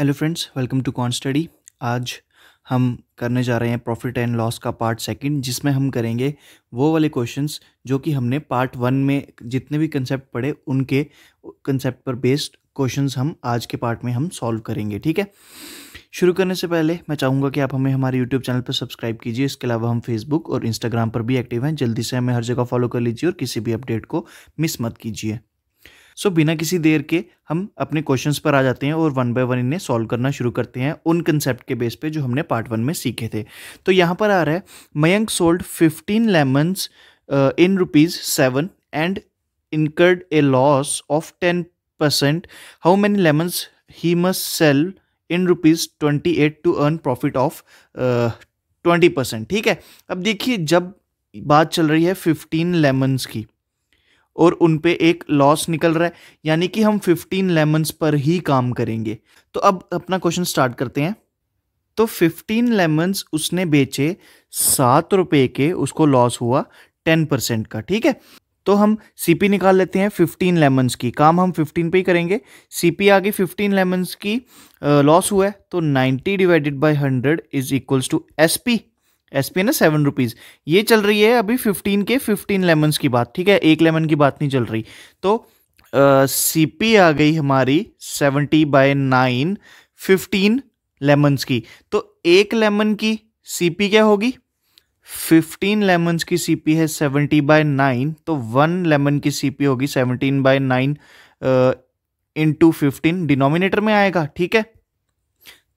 Hello friends welcome to con study आज हम करने जा रहे हैं प्रॉफिट एंड लॉस का पार्ट सेकंड जिसमें हम करेंगे वो वाले क्वेश्चंस जो कि हमने पार्ट वन में जितने भी कंसेप्ट पढ़े उनके कंसेप्ट पर बेस्ड क्वेश्चंस हम आज के पार्ट में हम सॉल्व करेंगे ठीक है शुरू करने से पहले मैं चाहूँगा कि आप हमें हमारे यूट्यूब चैनल पर सब्सक्राइब कीजिए इसके अलावा हम फेसबुक और इंस्टाग्राम पर भी एक्टिव हैं जल्दी से हमें हर जगह फॉलो कर लीजिए और किसी भी अपडेट को मिस मत कीजिए सो बिना किसी देर के हम अपने क्वेश्चन पर आ जाते हैं और वन बाय वन इन्हें सॉल्व करना शुरू करते हैं उन कंसेप्ट के बेस पे जो हमने पार्ट वन में सीखे थे तो यहाँ पर आ रहा है Mayank sold fifteen lemons in rupees seven and incurred a loss of ten percent how many lemons he must sell in rupees twenty eight to earn profit of twenty percent ठीक है अब देखिए जब बात चल रही है फिफ्टीन लेमन्स की और उन पे एक लॉस निकल रहा है यानी कि हम 15 लेमन्स पर ही काम करेंगे तो अब अपना क्वेश्चन स्टार्ट करते हैं तो 15 लेमन्स उसने बेचे सात रुपये के उसको लॉस हुआ 10 परसेंट का ठीक है तो हम सीपी निकाल लेते हैं 15 लेमन्स की काम हम 15 पे ही करेंगे सीपी आगे गई 15 लेमन्स की लॉस हुआ है तो 90 divided by 100 is equals to SP S P है ना सेवन रुपीज़ ये चल रही है अभी फिफ्टीन के फिफ्टीन लेमन्स की बात ठीक है एक लेमन की बात नहीं चल रही तो सी uh, पी आ गई हमारी seventy by nine fifteen lemons की तो एक लेमन की सी पी क्या होगी फिफ्टीन लेमन्स की सी पी है सेवेंटी बाय नाइन तो वन लेमन की सी पी होगी seventeen by nine into fifteen denominator में आएगा ठीक है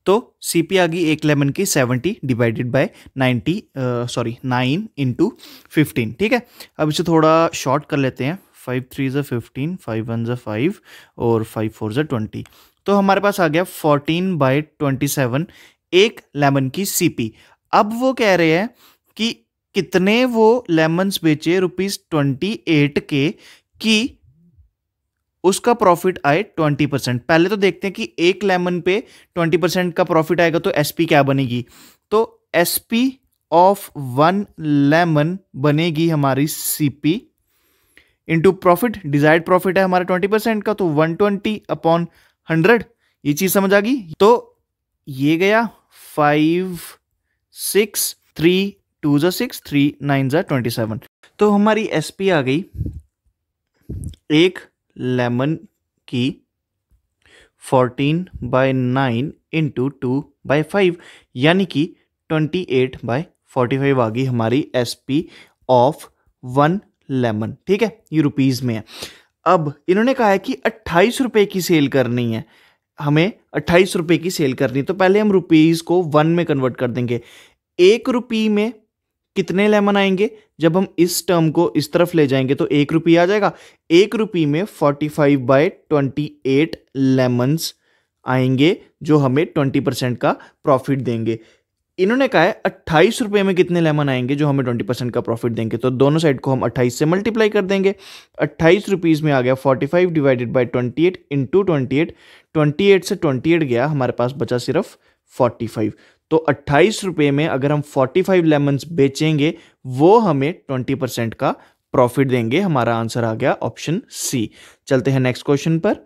तो सी पी आ गई एक लेमन की seventy divided by ninety sorry nine into fifteen ठीक है अब इसे थोड़ा शॉर्ट कर लेते हैं फाइव थ्री ज़ा फिफ्टीन फाइव वन ज़ा फाइव और फाइव फोर ज़ा ट्वेंटी तो हमारे पास आ गया फोर्टीन बाई ट्वेंटी सेवन एक लेमन की सी पी अब वो कह रहे हैं कि कितने वो लेमन्स बेचे रुपीज़ ट्वेंटी एट के कि उसका प्रॉफिट आए 20 परसेंट पहले तो देखते हैं कि एक लेमन पे 20 परसेंट का प्रॉफिट आएगा तो एसपी क्या बनेगी तो एसपी ऑफ वन लेमन बनेगी हमारी CP into profit desired profit है हमारा 20 परसेंट का तो वन ट्वेंटी अपॉन हंड्रेड ये चीज समझ आ गई तो ये गया फाइव सिक्स थ्री टू जो सिक्स थ्री नाइन जो ट्वेंटी सेवन तो हमारी एस पी आ गई एक लेमन की fourteen by nine into two by five यानी कि twenty eight by forty five आ गई हमारी S P of one lemon ठीक है ये रुपीज़ में है अब इन्होंने कहा है कि अट्ठाईस रुपये की सेल करनी है हमें अट्ठाईस रुपये की सेल करनी है तो पहले हम रुपीज़ को वन में कन्वर्ट कर देंगे एक रुपी में कितने लेमन आएंगे जब हम इस टर्म को इस तरफ ले जाएंगे तो एक रुपये आ जाएगा एक रुपये में forty five by twenty eight lemons आएंगे जो हमें ट्वेंटी परसेंट का प्रॉफिट देंगे इन्होंने कहा है अट्ठाईस रुपये में कितने लेमन आएंगे जो हमें ट्वेंटी परसेंट का प्रॉफिट देंगे तो दोनों साइड को हम अट्ठाईस से मल्टीप्लाई कर देंगे अट्ठाईस रुपीज़ में आ गया forty five divided by twenty eight into twenty eight twenty eight से ट्वेंटी एट गया हमारे पास बचा सिर्फ फोर्टी फाइव तो अट्ठाईस रुपये में अगर हम फोर्टी फाइव लेमन्स बेचेंगे वो हमें ट्वेंटी परसेंट का प्रॉफिट देंगे हमारा आंसर आ गया ऑप्शन सी चलते हैं नेक्स्ट क्वेश्चन पर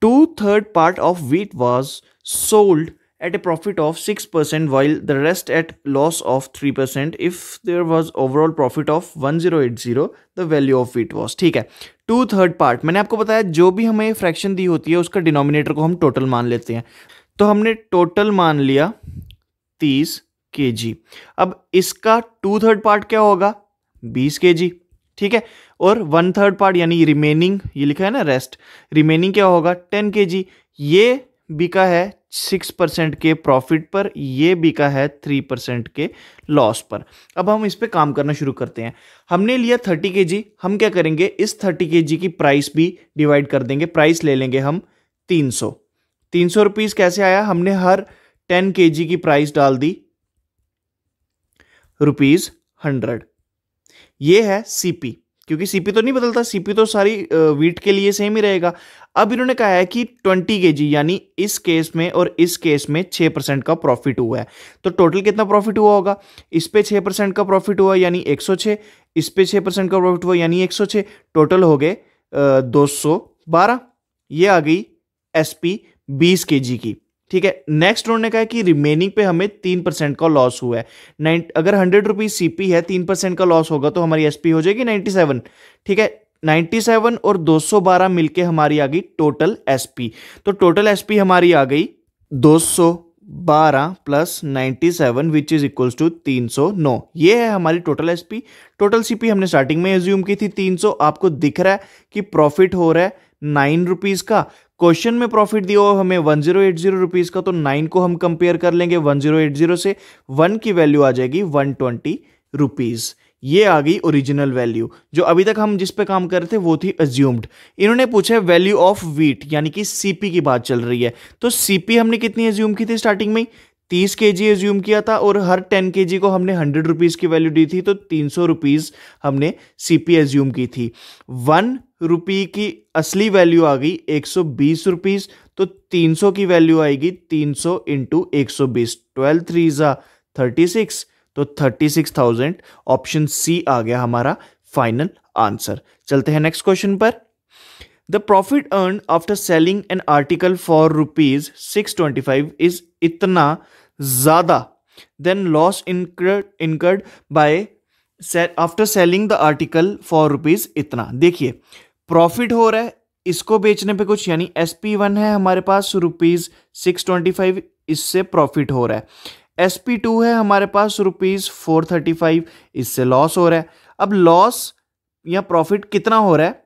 two third part of wheat was sold at a profit percent while the rest at loss of three percent if there was overall profit of one zero eight zero the value of wheat was ठीक है to third part मैंने आपको बताया जो भी हमें fraction दी होती है उसका डिनोमिनेटर को हम टोटल मान लेते हैं तो हमने टोटल मान लिया तीस के जी अब इसका टू थर्ड पार्ट क्या होगा बीस के जी ठीक है और वन थर्ड पार्ट यानी रिमेनिंग ये लिखा है ना रेस्ट रिमेनिंग क्या होगा टेन के जी ये बिका है सिक्स परसेंट के प्रॉफिट पर ये बिका है थ्री परसेंट के लॉस पर अब हम इस पर काम करना शुरू करते हैं हमने लिया थर्टी के जी हम क्या करेंगे इस थर्टी के जी की प्राइस भी डिवाइड कर देंगे प्राइस ले लेंगे हम तीन सौ तीन सौ रुपीज़ कैसे आया हमने हर टेन के जी की प्राइस डाल दी रुपीज़ हंड्रेड ये है सीपी क्योंकि सीपी तो नहीं बदलता सीपी तो सारी वीट के लिए सेम ही रहेगा अब इन्होंने कहा है कि 20 के जी यानी इस केस में और इस केस में 6 परसेंट का प्रॉफिट हुआ है तो टोटल कितना प्रॉफिट हुआ होगा इस पे 6 परसेंट का प्रॉफिट हुआ यानी 106 इस पे 6 परसेंट का प्रॉफिट हुआ यानी 106 टोटल हो गए दो यह आ गई एस बीस के की ठीक है नेक्स्ट उन्होंने कहा कि रिमेनिंग पे हमें तीन परसेंट का लॉस हुआ है नाइन अगर हंड्रेड रुपीज सीपी है तीन परसेंट का लॉस होगा तो हमारी एसपी हो जाएगी नाइन्टी सेवन ठीक है नाइन्टी सेवन और दो बारह मिलकर हमारी आ गई टोटल एसपी तो टोटल एसपी हमारी आ गई दो बारह plus ninety seven which is equals to तीन सौ नौ ये है हमारी टोटल एसपी टोटल सीपी हमने स्टार्टिंग में एज्यूम की थी तीन सौ आपको दिख रहा है कि प्रॉफिट हो रहा है नाइन रुपीज का क्वेश्चन में प्रॉफिट दिया हुआ हमें one zero eight zero rupees का तो नाइन को हम कंपेयर कर लेंगे वन जीरो एट जीरो से वन की वैल्यू आ जाएगी वन ट्वेंटी रुपीज ये आ गई ओरिजिनल वैल्यू जो अभी तक हम जिस पे काम कर रहे थे वो थी अज्यूम्ड इन्होंने पूछा वैल्यू ऑफ वीट यानी कि सीपी की बात चल रही है तो सीपी हमने कितनी एज्यूम की थी स्टार्टिंग में तीस के जी एज्यूम किया था और हर टेन के जी को हमने हंड्रेड रुपीज़ की वैल्यू दी थी तो तीन सौ रुपीज़ हमने सीपी एज्यूम की थी वन रुपी की असली वैल्यू आ गई एक सौ बीस रुपीज़ तो तीन की वैल्यू आएगी तीन सौ इंटू एक सौ बीस ट्वेल्व थ्री ज़ा थर्टी सिक्स तो thirty six thousand option C आ गया हमारा फाइनल आंसर चलते हैं नेक्स्ट क्वेश्चन पर the profit earn after selling an article for rupees six twenty five is इतना ज़्यादा than loss incurred incurred by after selling the article for rupees इतना देखिए प्रॉफिट हो रहा है इसको बेचने पे कुछ यानी एस पी वन है हमारे पास रुपीज़ सिक्स ट्वेंटी फाइव इससे प्रॉफिट हो रहा है एस पी टू है हमारे पास रुपीज़ फोर थर्टी फाइव इससे लॉस हो रहा है अब लॉस या प्रॉफिट कितना हो रहा है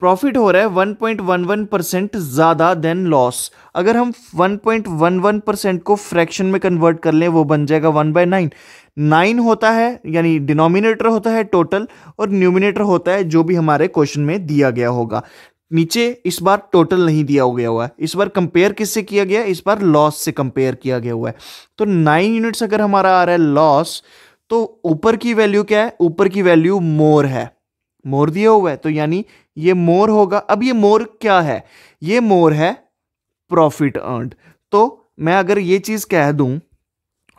प्रॉफिट हो रहा है one one point one percent ज़्यादा देन लॉस अगर हम one one point one percent को फ्रैक्शन में कन्वर्ट कर लें वो बन जाएगा वन बाय नाइन नाइन होता है यानी डिनोमिनेटर होता है टोटल और न्यूमिनेटर होता है जो भी हमारे क्वेश्चन में दिया गया होगा नीचे इस बार टोटल नहीं दिया हो गया हुआ है इस बार कंपेयर किससे किया गया इस बार लॉस से कंपेयर किया गया हुआ है तो नाइन यूनिट्स अगर हमारा आ रहा है लॉस तो ऊपर की वैल्यू क्या है ऊपर की वैल्यू मोर है मोर दिया हुआ है तो यानी ये मोर होगा अब ये मोर क्या है ये मोर है प्रॉफिट अर्न तो मैं अगर ये चीज़ कह दूं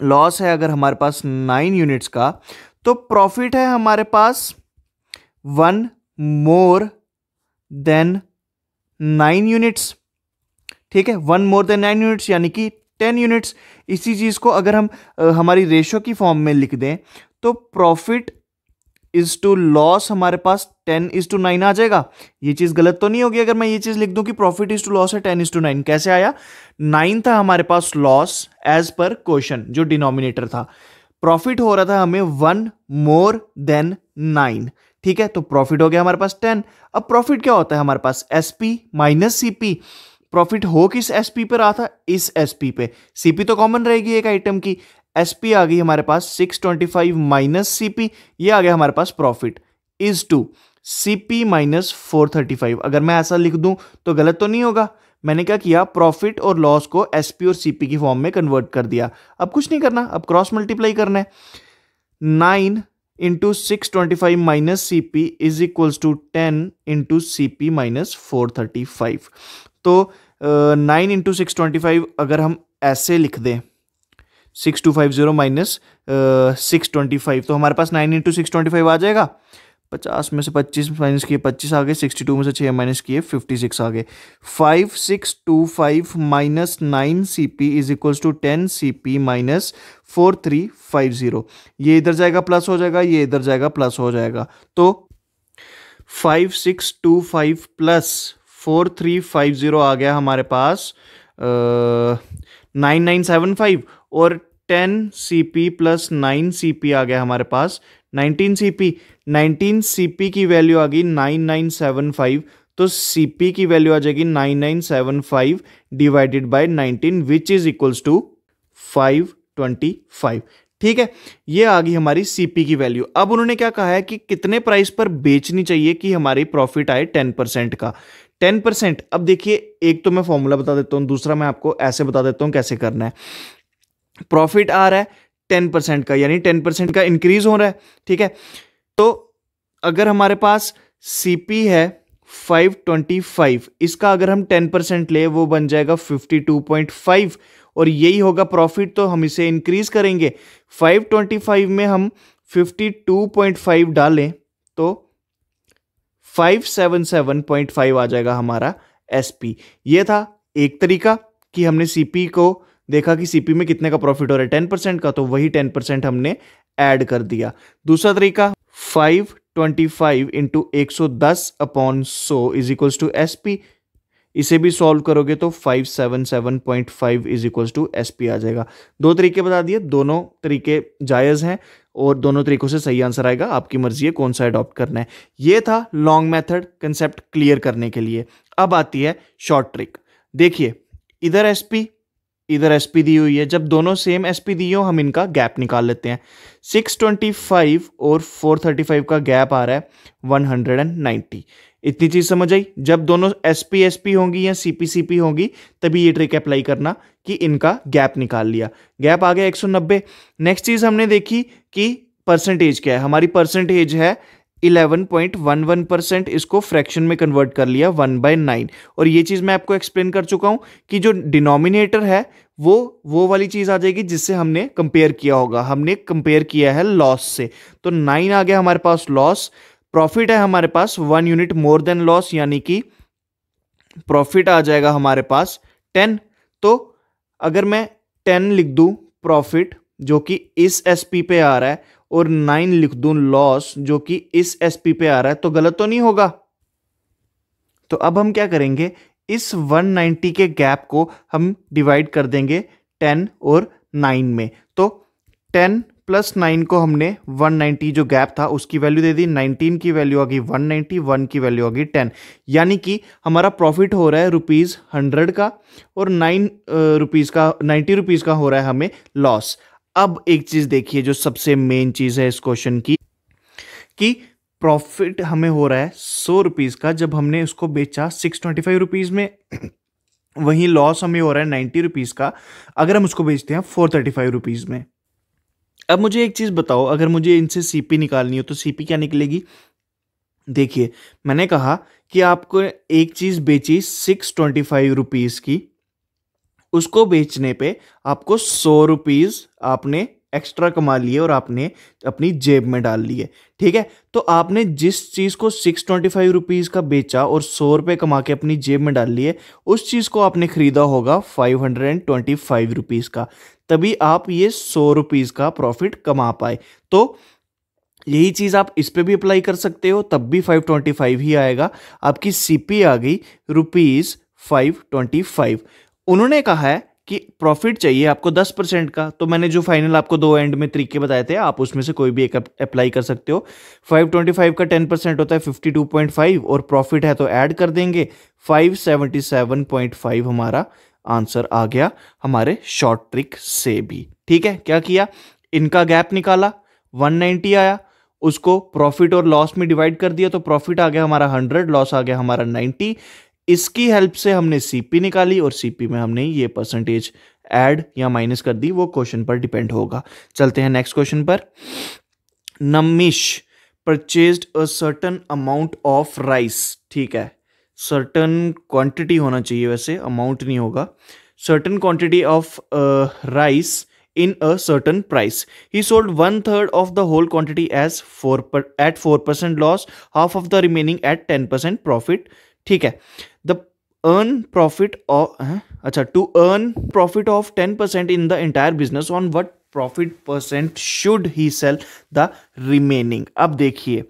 लॉस है अगर हमारे पास नाइन यूनिट्स का तो प्रॉफिट है हमारे पास one more than nine units ठीक है one more than nine units यानी कि टेन यूनिट्स इसी चीज़ को अगर हम हमारी रेशो की फॉर्म में लिख दें तो प्रॉफिट इज टू लॉस हमारे पास टेन इज टू नाइन आ जाएगा ये चीज़ गलत तो नहीं होगी अगर मैं ये चीज़ लिख दूं कि प्रॉफिट इज टू लॉस है टेन इज टू नाइन कैसे आया नाइन था हमारे पास लॉस एज पर क्वेश्चन जो डिनोमिनेटर था प्रॉफिट हो रहा था हमें वन मोर देन नाइन ठीक है तो प्रॉफिट हो गया हमारे पास टेन अब प्रॉफिट क्या होता है हमारे पास S P minus C P profit हो किस एसपी पर आ था इस एसपी पे सीपी तो कॉमन रहेगी एक आइटम की एस पी आ गई हमारे पास six twenty five minus C P ये आ गया हमारे पास profit is to C P minus four thirty five अगर मैं ऐसा लिख दूं तो गलत तो नहीं होगा मैंने क्या किया प्रॉफिट और लॉस को एस पी और सी पी की फॉर्म में कन्वर्ट कर दिया अब कुछ नहीं करना अब क्रॉस मल्टीप्लाई करना है nine into six twenty five minus C P is equals to ten into C P minus four thirty five तो nine into six twenty five अगर हम ऐसे लिख दें six two five zero minus six twenty five तो हमारे पास nine into six twenty five आ जाएगा पचास में से पच्चीस माइनस किए पच्चीस आ गए सिक्सटी टू में से छः माइनस किए फिफ्टी सिक्स आ गए five six two five minus nine C P is equals to ten C P minus four three five zero ये इधर जाएगा प्लस हो जाएगा ये इधर जाएगा प्लस हो जाएगा तो five six two five plus four three five zero आ गया हमारे पास नाइन नाइन सेवन फाइव और ten C P plus nine C P आ गया हमारे पास nineteen C P nineteen C P की वैल्यू आ गई नाइन नाइन सेवन फाइव तो सी पी की वैल्यू आ जाएगी nine nine seven five divided by nineteen which is equals to five twenty five ठीक है ये आ गई हमारी पी की वैल्यू अब उन्होंने क्या कहा है कि कितने प्राइस पर बेचनी चाहिए कि हमारी प्रॉफिट आए टेन परसेंट का टेन परसेंट अब देखिए एक तो मैं फॉर्मूला बता देता हूँ दूसरा मैं आपको ऐसे बता देता हूँ कैसे करना है प्रॉफिट आ रहा है टेन परसेंट का यानी टेन परसेंट का इंक्रीज हो रहा है ठीक है तो अगर हमारे पास सीपी है 525 इसका अगर हम 10 परसेंट ले वो बन जाएगा 52.5 और यही होगा प्रॉफिट तो हम इसे इंक्रीज करेंगे 525 में हम 52.5 डालें तो 577.5 आ जाएगा हमारा एसपी ये था एक तरीका कि हमने सीपी को देखा कि सीपी में कितने का प्रॉफिट हो रहा है टेन परसेंट का तो वही टेन परसेंट हमने ऐड कर दिया दूसरा तरीका फाइव ट्वेंटी फाइव इंटू एक सौ दस upon so is equals to S P इसे भी सॉल्व करोगे तो five seven seven point five is equals to S P आ जाएगा दो तरीके बता दिए दोनों तरीके जायज़ हैं और दोनों तरीकों से सही आंसर आएगा आपकी मर्जी है कौन सा अडॉप्ट करना है ये था लॉन्ग मेथड कंसेप्ट क्लियर करने के लिए अब आती है शॉर्ट ट्रिक देखिए इधर एस पी इधर एस पी दी हुई है जब दोनों सेम एस पी दी हो हम इनका गैप निकाल लेते हैं 625 और 435 का गैप आ रहा है 190 इतनी चीज़ समझ आई जब दोनों एस पी एस पी होंगी या सी पी सी पी होंगी तभी ये ट्रिक अप्लाई करना कि इनका गैप निकाल लिया गैप आ गया 190 नेक्स्ट चीज़ हमने देखी कि परसेंटेज क्या है हमारी परसेंटेज है 11.11 परसेंट इसको फ्रैक्शन में कन्वर्ट कर लिया वन बाय नाइन और ये चीज़ मैं आपको एक्सप्लेन कर चुका हूँ कि जो डिनोमिनेटर है वो वो वाली चीज़ आ जाएगी जिससे हमने कंपेयर किया होगा हमने कंपेयर किया है लॉस से तो नाइन आ गया हमारे पास लॉस प्रॉफिट है हमारे पास one unit more than loss यानी कि प्रॉफिट आ जाएगा हमारे पास टेन तो अगर मैं टेन लिख दूँ प्रॉफिट जो कि इस एस पे आ रहा है और नाइन लिख दू लॉस जो कि इस एसपी पे आ रहा है तो गलत तो नहीं होगा तो अब हम क्या करेंगे इस 190 के गैप को हम डिवाइड कर देंगे 10 और 9 में तो 10 प्लस नाइन को हमने 190 जो गैप था उसकी वैल्यू दे दी 19 की वैल्यू आ गई 190 1 की वैल्यू आ गई 10 यानी कि हमारा प्रॉफिट हो रहा है रुपीज़ हंड्रेड का और नाइन रुपीज़ का 90 रुपीज़ का हो रहा है हमें लॉस अब एक चीज देखिए जो सबसे मेन चीज है इस क्वेश्चन की कि प्रॉफिट हमें हो रहा है सौ रुपीज का जब हमने उसको बेचा सिक्स ट्वेंटी फाइव रुपीज में वहीं लॉस हमें हो रहा है नाइन्टी रुपीज का अगर हम उसको बेचते हैं फोर थर्टी फाइव रुपीज में अब मुझे एक चीज़ बताओ अगर मुझे इनसे सीपी निकालनी हो तो सीपी क्या निकलेगी देखिए मैंने कहा कि आपको एक चीज़ बेची सिक्स ट्वेंटी फाइव रुपीज़ की उसको बेचने पे आपको सौ रुपीज़ आपने एक्स्ट्रा कमा लिए और आपने अपनी जेब में डाल लिए ठीक है तो आपने जिस चीज़ को सिक्स ट्वेंटी फाइव रुपीज़ का बेचा और सौ रुपये कमा के अपनी जेब में डाल लिए उस चीज़ को आपने ख़रीदा होगा five hundred and twenty five rupees का तभी आप ये सौ रुपीज़ का प्रॉफिट कमा पाए तो यही चीज़ आप इस पर भी अप्लाई कर सकते हो तब भी फाइव ट्वेंटी फाइव ही आएगा आपकी सी पी आ गई रुपीज़ फाइव ट्वेंटी फाइव उन्होंने कहा है कि प्रॉफिट चाहिए आपको दस परसेंट का तो मैंने जो फाइनल आपको दो एंड में तरीके बताए थे आप उसमें से कोई भी एक अप्लाई कर सकते हो फाइव ट्वेंटी फाइव का टेन परसेंट होता है फिफ्टी टू पॉइंट फाइव और प्रॉफिट है तो ऐड कर देंगे five seventy seven point five हमारा आंसर आ गया हमारे शॉर्ट ट्रिक से भी ठीक है क्या किया इनका गैप निकाला वन नाइन्टी आया उसको प्रॉफिट और लॉस में डिवाइड कर दिया तो प्रॉफिट आ गया हमारा हंड्रेड लॉस आ गया हमारा नाइन्टी इसकी हेल्प से हमने सीपी निकाली और सीपी में हमने ये परसेंटेज ऐड या माइनस कर दी वो क्वेश्चन पर डिपेंड होगा चलते हैं नेक्स्ट क्वेश्चन पर Namish purchase a certain amount of rice ठीक है सर्टन क्वांटिटी होना चाहिए वैसे अमाउंट नहीं होगा certain quantity of rice in a certain price he sold one third of the whole quantity as four at four percent loss half of the remaining at ten percent profit ठीक है earn profit of uh, अच्छा to earn profit of 10% in the entire business on what profit percent should he sell the अब देखिए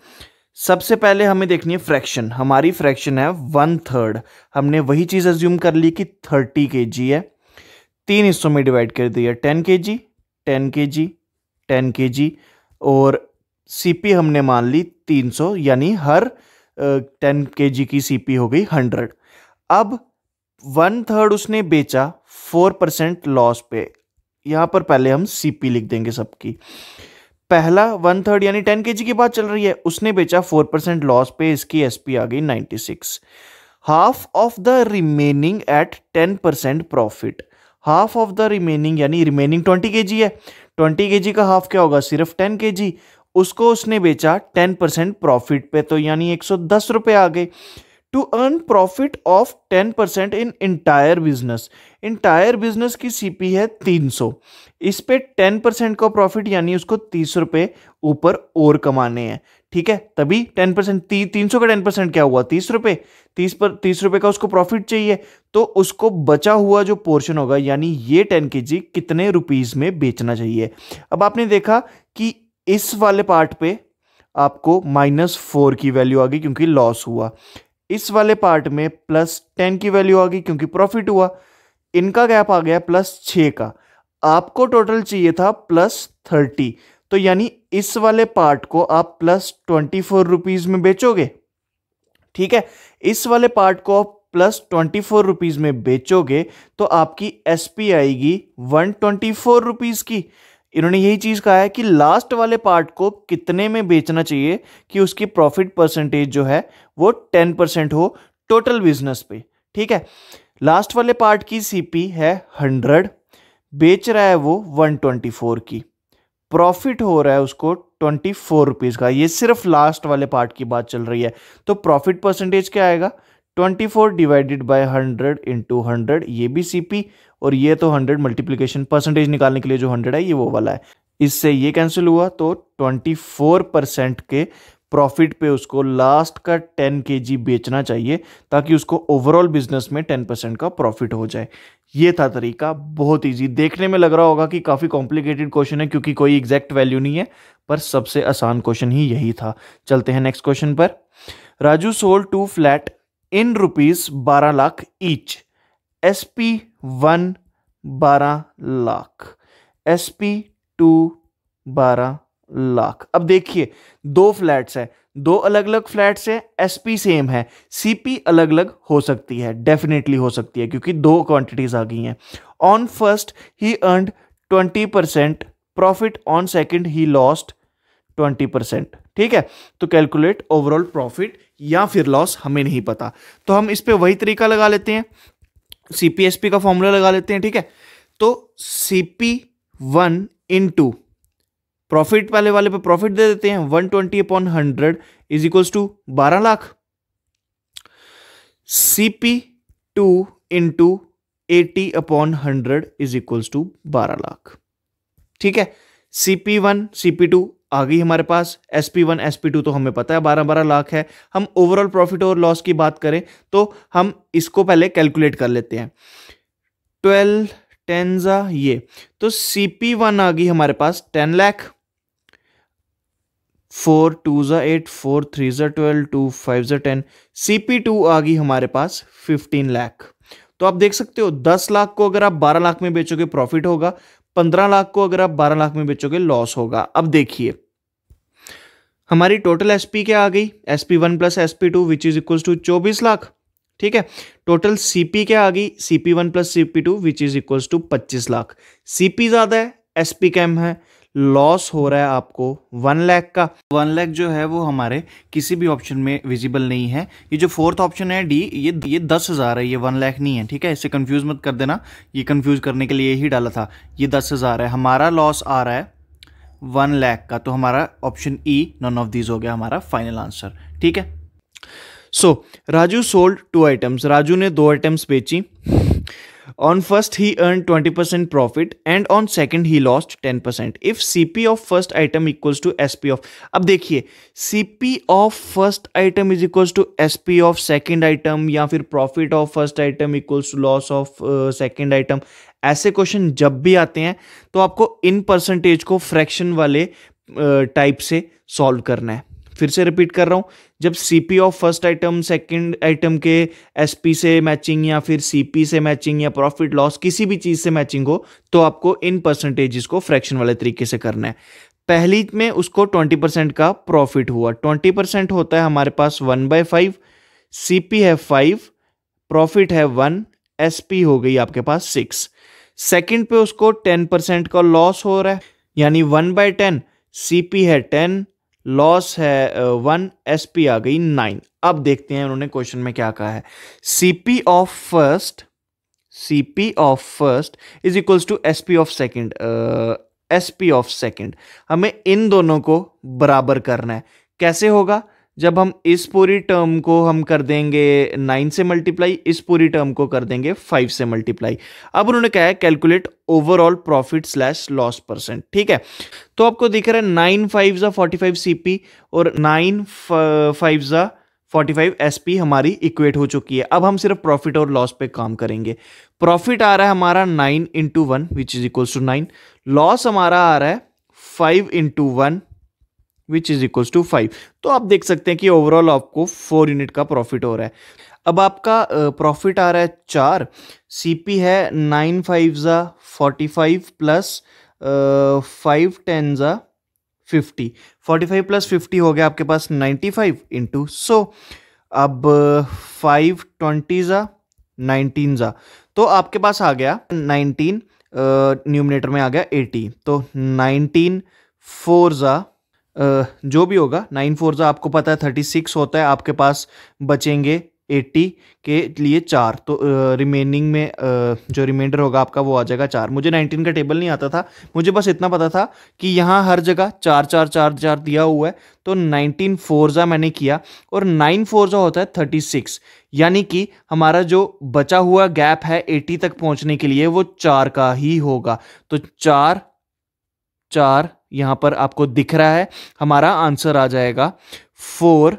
सबसे पहले हमें देखनी है फ्रैक्शन हमारी फ्रैक्शन है वन थर्ड हमने वही चीज़ एज्यूम कर ली कि थर्टी के जी है तीन हिस्सों में डिवाइड कर दिया टेन के जी टेन के जी टेन के जी और सीपी हमने मान ली तीन सौ यानी हर टेन के जी की सीपी हो गई हंड्रेड अब वन थर्ड उसने बेचा फोर परसेंट लॉस पे यहां पर पहले हम सीपी लिख देंगे सबकी पहला वन थर्ड यानी टेन के की बात चल रही है उसने बेचा फोर परसेंट लॉस पे इसकी एसपी आ गई ninety six half of the remaining at ten percent profit half of the remaining यानी रिमेनिंग ट्वेंटी के है ट्वेंटी के का हाफ क्या होगा सिर्फ टेन के उसको उसने बेचा टेन परसेंट प्रॉफिट पे तो यानी एक सौ दस रुपये आ गए to earn profit of ten percent in entire business entire business की सीपी है तीन सौ इस पे टेन परसेंट का प्रॉफिट यानी उसको तीस रुपये ऊपर और कमाने हैं ठीक है तभी टेन परसेंट ती, तीन सौ का टेन परसेंट क्या हुआ तीस रुपये तीस पर तीस रुपये का उसको प्रॉफिट चाहिए तो उसको बचा हुआ जो पोर्शन होगा यानी ये टेन के जी कितने रुपीज़ में बेचना चाहिए अब आपने देखा कि इस वाले पार्ट पे आपको माइनस फोर की वैल्यू आ गई क्योंकि लॉस हुआ इस वाले पार्ट में प्लस टेन की वैल्यू आ गई क्योंकि प्रॉफिट हुआ इनका गैप आ गया प्लस छः का आपको टोटल चाहिए था प्लस थर्टी तो यानी इस वाले पार्ट को आप प्लस ट्वेंटी फोर रुपीज़ में बेचोगे ठीक है इस वाले पार्ट को आप प्लस ट्वेंटी फोर रुपीज़ में बेचोगे तो आपकी एस पी आएगी वन ट्वेंटी फोर रुपीज़ की इन्होंने यही चीज़ कहा है कि लास्ट वाले पार्ट को कितने में बेचना चाहिए कि उसकी प्रॉफिट परसेंटेज जो है वो टेन परसेंट हो टोटल बिजनेस पे ठीक है लास्ट वाले पार्ट की सीपी है हंड्रेड बेच रहा है वो वन ट्वेंटी फोर की प्रॉफिट हो रहा है उसको ट्वेंटी फोर रुपीज़ का ये सिर्फ लास्ट वाले पार्ट की बात चल रही है तो प्रॉफिट परसेंटेज क्या आएगा twenty four divided by hundred into hundred ये भी सीपी और ये तो हंड्रेड मल्टीप्लीकेशन परसेंटेज निकालने के लिए जो हंड्रेड है ये वो वाला है इससे ये कैंसिल हुआ तो ट्वेंटी फोर परसेंट के प्रॉफिट पे उसको लास्ट का टेन के जी बेचना चाहिए ताकि उसको ओवरऑल बिजनेस में टेन परसेंट का प्रॉफिट हो जाए ये था तरीका बहुत इजी देखने में लग रहा होगा कि काफ़ी कॉम्प्लिकेटेड क्वेश्चन है क्योंकि कोई एग्जैक्ट वैल्यू नहीं है पर सबसे आसान क्वेश्चन ही यही था चलते हैं नेक्स्ट क्वेश्चन पर Raju sold two flat in rupees बारह lakh each S P one बारह लाख एस पी टू बारह लाख अब देखिए दो फ्लैट्स हैं दो अलग अलग फ्लैट्स हैं एसपी सेम है सीपी अलग अलग हो सकती है डेफिनेटली हो सकती है क्योंकि दो क्वांटिटीज आ गई हैं on first he earn twenty percent profit on second he lost twenty percent ठीक है तो कैलकुलेट ओवरऑल प्रॉफिट या फिर लॉस हमें नहीं पता तो हम इस पर वही तरीका लगा लेते हैं सीपीएसपी का फॉर्मूला लगा लेते हैं ठीक है तो CP one into two profit पहले वाले पे प्रॉफिट दे देते हैं one twenty upon hundred is equals to बारह lakh CP two into eighty upon hundred is equals to बारह लाख ठीक है सीपी वन सीपी टू आ गई हमारे पास S P one S P two तो हमें पता है बारह बारह लाख है हम ओवरऑल प्रॉफिट और लॉस की बात करें तो हम इसको पहले कैलकुलेट कर लेते हैं ट्वेल्व टेंजा ये तो सी पी वन आ गई हमारे पास टेन लैख फोर टू ज़ा एट फोर थ्री ज़ा ट्वेल्व टू फाइव ज़ा टेन सी पी टू आ गई हमारे पास फिफ्टीन लैख तो आप देख सकते हो दस लाख को अगर आप बारह लाख में बेचोगे प्रॉफिट होगा पंद्रह लाख को अगर आप बारह लाख में बेचोगे लॉस होगा अब देखिए हमारी टोटल एस क्या आ गई S P one plus S P two which is equal to चौबीस लाख ठीक है टोटल सीपी क्या आ गई CP one plus CP two which is equal to पच्चीस लाख सीपी ज्यादा है एसपी कैम है लॉस हो रहा है आपको वन लैख का वन लैख जो है वो हमारे किसी भी ऑप्शन में विजिबल नहीं है ये जो फोर्थ ऑप्शन है डी ये ये दस हज़ार है ये वन लैख नहीं है ठीक है इससे कंफ्यूज मत कर देना ये कंफ्यूज करने के लिए ही डाला था ये दस हज़ार है हमारा लॉस आ रहा है वन लैख का तो हमारा option E none of these हो गया हमारा फाइनल आंसर ठीक है so Raju sold two items Raju ने दो आइटम्स बेची On first, he earned 20% profit and on second, he lost 10%. If CP of first item equals to SP of, अब देखिए CP of first item is equals to SP of second item या फिर profit of first item equals to loss of uh, second item ऐसे question जब भी आते हैं तो आपको इन परसेंटेज को फ्रैक्शन वाले टाइप uh, से सॉल्व करना है फिर से रिपीट कर रहा हूँ जब CP of first item second item के एसपी से मैचिंग या फिर सीपी से मैचिंग या प्रॉफिट लॉस किसी भी चीज़ से मैचिंग हो तो आपको इन परसेंटेजेस को फ्रैक्शन वाले तरीके से करना है पहली में उसको ट्वेंटी परसेंट का प्रॉफिट हुआ ट्वेंटी परसेंट होता है हमारे पास वन बाय फाइव सी है फाइव प्रॉफिट है वन एस हो गई आपके पास सिक्स सेकेंड पे उसको टेन परसेंट का लॉस हो रहा है यानी वन बाय टेन सी है टेन लॉस है वन एस पी आ गई नाइन अब देखते हैं उन्होंने क्वेश्चन में क्या कहा है C P of first C P of first is equals to S P of second S P of second हमें इन दोनों को बराबर करना है कैसे होगा जब हम इस पूरी टर्म को हम कर देंगे नाइन से मल्टीप्लाई इस पूरी टर्म को कर देंगे फाइव से मल्टीप्लाई अब उन्होंने कहा है calculate overall profit slash loss percent ठीक है तो आपको दिख रहा है नाइन फाइव ज़ा फोर्टी फाइव सी और नाइन फाइव ज़ा एस पी हमारी इक्वेट हो चुकी है अब हम सिर्फ प्रॉफिट और लॉस पे काम करेंगे प्रॉफिट आ रहा है हमारा nine into one which is equals to nine loss हमारा आ रहा है five into one which is equals to five तो आप देख सकते हैं कि ओवरऑल आपको फोर यूनिट का प्रॉफिट हो रहा है अब आपका प्रॉफिट आ रहा है चार सीपी है नाइन फाइव ज़ा forty five plus five ten ज़ा fifty forty five plus fifty हो गया आपके पास नाइन्टी फाइव इंटू सो अब फाइव ट्वेंटी ज़ा नाइनटीन ज़ा तो आपके पास आ गया नाइनटीन न्यूमिनेटर में आ गया एटी तो नाइनटीन फोर ज़ा जो भी होगा नाइन फोर जो आपको पता है थर्टी सिक्स होता है आपके पास बचेंगे एट्टी के लिए चार तो रिमेनिंग में जो रिमाइंडर होगा आपका वो आ जाएगा चार मुझे नाइनटीन का टेबल नहीं आता था मुझे बस इतना पता था कि यहाँ हर जगह चार चार चार चार दिया हुआ है तो नाइनटीन फोरजा मैंने किया और नाइन फोरजा होता है थर्टी सिक्स यानी कि हमारा जो बचा हुआ गैप है एटी तक पहुँचने के लिए वो चार का ही होगा तो चार चार यहां पर आपको दिख रहा है हमारा आंसर आ जाएगा four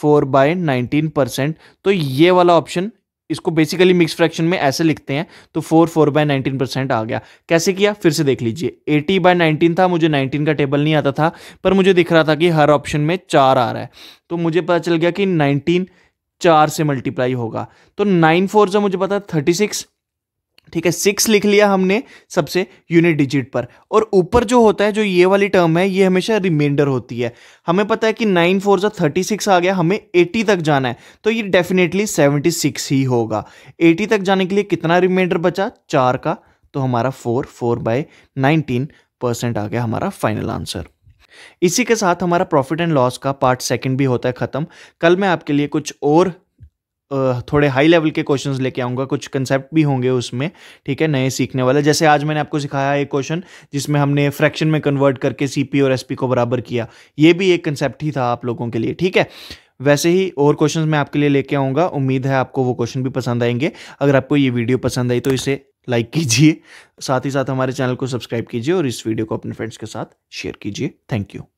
four by nineteen percent तो ये वाला ऑप्शन इसको बेसिकली मिक्स फ्रैक्शन में ऐसे लिखते हैं तो four four by nineteen percent आ गया कैसे किया फिर से देख लीजिए एटी बाय नाइनटीन था मुझे नाइनटीन का टेबल नहीं आता था पर मुझे दिख रहा था कि हर ऑप्शन में चार आ रहा है तो मुझे पता चल गया कि नाइनटीन चार से मल्टीप्लाई होगा तो नाइन फोर जो मुझे पता थर्टी सिक्स ठीक है सिक्स लिख लिया हमने सबसे यूनिट डिजिट पर और ऊपर जो होता है जो ये वाली टर्म है ये हमेशा रिमाइंडर होती है हमें पता है कि नाइन फोर जो थर्टी सिक्स आ गया हमें एटी तक जाना है तो ये डेफिनेटली सेवेंटी सिक्स ही होगा एटी तक जाने के लिए कितना रिमाइंडर बचा चार का तो हमारा four four by nineteen percent आ गया हमारा फाइनल आंसर इसी के साथ हमारा प्रॉफिट एंड लॉस का पार्ट सेकंड भी होता है ख़त्म कल मैं आपके लिए कुछ और थोड़े हाई लेवल के क्वेश्चंस लेके आऊँगा कुछ कंसेप्ट भी होंगे उसमें ठीक है नए सीखने वाले जैसे आज मैंने आपको सिखाया एक क्वेश्चन जिसमें हमने फ्रैक्शन में कन्वर्ट करके सी और एस को बराबर किया ये भी एक कंसेप्ट ही था आप लोगों के लिए ठीक है वैसे ही और क्वेश्चंस मैं आपके लिए लेके आऊँगा उम्मीद है आपको वो क्वेश्चन भी पसंद आएंगे अगर आपको ये वीडियो पसंद आई तो इसे लाइक कीजिए साथ ही साथ हमारे चैनल को सब्सक्राइब कीजिए और इस वीडियो को अपने फ्रेंड्स के साथ शेयर कीजिए थैंक यू